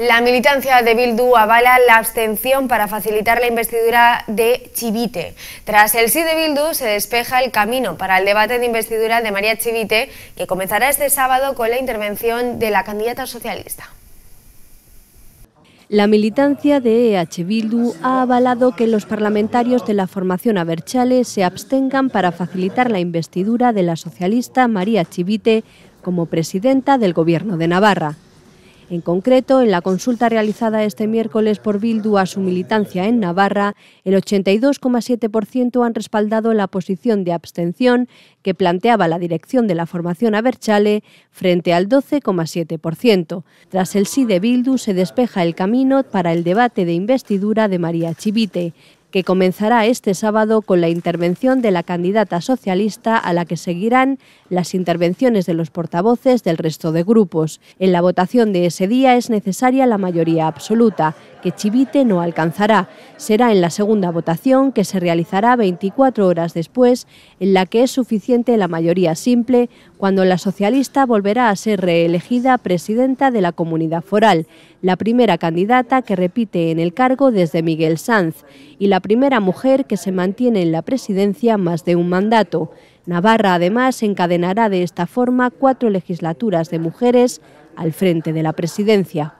La militancia de Bildu avala la abstención para facilitar la investidura de Chivite. Tras el sí de Bildu se despeja el camino para el debate de investidura de María Chivite, que comenzará este sábado con la intervención de la candidata socialista. La militancia de EH Bildu ha avalado que los parlamentarios de la formación Aberchale se abstengan para facilitar la investidura de la socialista María Chivite como presidenta del Gobierno de Navarra. En concreto, en la consulta realizada este miércoles por Bildu a su militancia en Navarra, el 82,7% han respaldado la posición de abstención que planteaba la dirección de la formación Aberchale frente al 12,7%. Tras el sí de Bildu se despeja el camino para el debate de investidura de María Chivite que comenzará este sábado con la intervención de la candidata socialista a la que seguirán las intervenciones de los portavoces del resto de grupos. En la votación de ese día es necesaria la mayoría absoluta, que Chivite no alcanzará. Será en la segunda votación, que se realizará 24 horas después, en la que es suficiente la mayoría simple, cuando la socialista volverá a ser reelegida presidenta de la comunidad foral, la primera candidata que repite en el cargo desde Miguel Sanz, y la primera mujer que se mantiene en la presidencia más de un mandato. Navarra, además, encadenará de esta forma cuatro legislaturas de mujeres al frente de la presidencia.